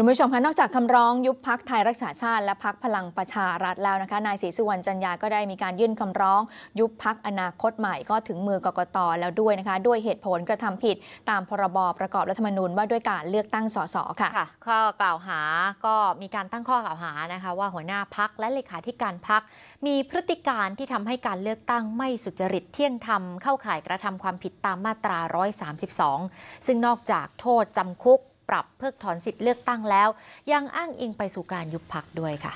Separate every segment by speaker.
Speaker 1: คุณผู้ชมคะนอกจากคำร้องยุบพักไทยรักษาชาติและพักพลังประชารัฐแล้วนะคะ นายศรีสุวรรณจันยาก็ได้มีการยื่นคำร้องยุบพักอนาคตใหม่ก็ถึงมือกกตแล้วด้วยนะคะด้วยเหตุผลกระทำผิดตามพรบประกอบรัฐธรรมนูญว่าด้วยการเลือกตั้งสสค่ะค่ะ ข้อ
Speaker 2: กล่าวหาก็มีการตั้งข้อกล่าวหานะคะ ว่าหัวหน้าพักและเลขาธิการพักมีพฤติการที่ทำให้การเลือกตั้งไม่สุจริตเที่ยงธรรมเข้าข่ายกระทำความผิดตามมาตรา 132 ซึ่งนอกจากโทษจำคุกปรับเพิกถอนสิทธิ์เลือกตั้งแล้ว ยังอ้างอิงไปสู่การยุบพักด้วยค่ะ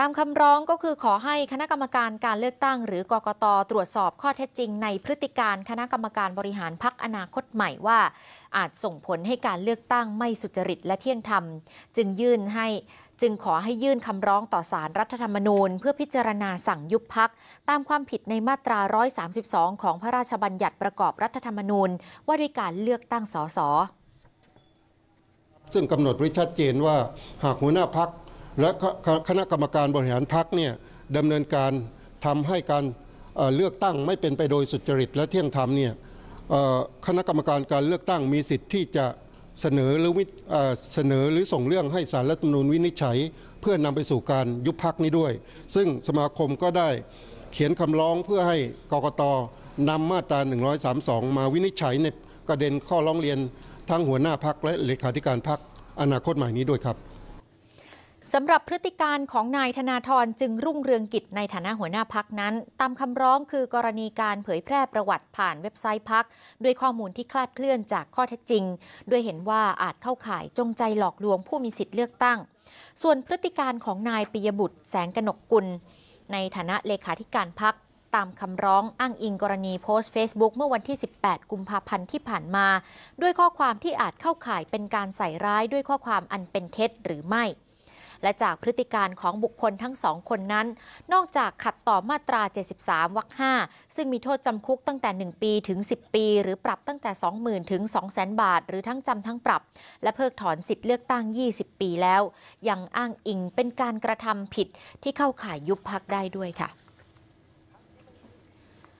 Speaker 2: ตามคำร้องก็คือขอให้คณะกรรมการการเลือกตั้ง หรือกกต ตรวจสอบข้อเท็จจริง ในพฤติการคณะกรรมการบริหารพักอนาคตใหม่ว่า อาจส่งผลให้การเลือกตั้งไม่สุจริตและเที่ยงธรรม จึงยื่นให้ จึงขอให้ยื่นคำร้องต่อสารรัฐธรรมนูญ เพื่อพิจารณาสั่งยุบพัก ตามความผิดในมาตรา 132 ของพระราชบัญญัติประกอบรัฐธรรมนูญว่าด้วยการเลือกตั้งสส
Speaker 3: ซึ่งกำหนดไว้ชัดเจนว่าหากหัวหน้าพักและคณะกรรมการบริหารพักเนี่ยดำเนินการทำให้การเลือกตั้งไม่เป็นไปโดยสุจริตและเที่ยงธรรมเนี่ยคณะกรรมการการเลือกตั้งมีสิทธิ์ที่จะเสนอหรือเสนอหรือส่งเรื่องให้สารรัฐธรรมนูญวินิจฉัยเพื่อนำไปสู่การยุบพักนี้ด้วย ซึ่งสมาคมก็ได้ เขียนคำร้องเพื่อให้กกตนำมาตรา132 มาวินิจฉัยในประเด็นข้อร้องเรียนทั้งหัวหน้าพักและเลขาธิการพักอนาคตใหม่นี้ด้วยครับ
Speaker 2: สำหรับพฤติการของนายธนาธรจึงรุ่งเรืองกิจในฐานะหัวหน้าพักนั้น ตามคำร้องคือกรณีการเผยแพร่ประวัติผ่านเว็บไซต์พัก ด้วยข้อมูลที่คลาดเคลื่อนจากข้อเท็จจริง ด้วยเห็นว่าอาจเข้าข่ายจงใจหลอกลวงผู้มีสิทธิ์เลือกตั้ง ส่วนพฤติการของนายปิยบุตร แสงกนกกุลในฐานะเลขาธิการพักตามคำร้องอ้างอิงกรณีโพสต์ Facebook เมื่อวันที่ 18 กุมภาพันธ์ที่ผ่านมา ด้วยข้อความที่อาจเข้าข่ายเป็นการใส่ร้ายด้วยข้อความอันเป็นเท็จหรือไม่และจากพฤติการของบุคคลทั้งสองคนนั้น นอกจากขัดต่อมาตรา 73 วรรค 5 ซึ่งมีโทษจำคุกตั้งแต่ 1 ปีถึง 10 ปี หรือปรับตั้งแต่ 20,000 ถึง 200,000 บาท หรือทั้งจำทั้งปรับ และเพิกถอนสิทธิเลือกตั้ง 20 ปีแล้ว ยังอ้างอิงเป็นการกระทำผิดที่เข้าข่ายยุบพักได้ด้วยค่ะ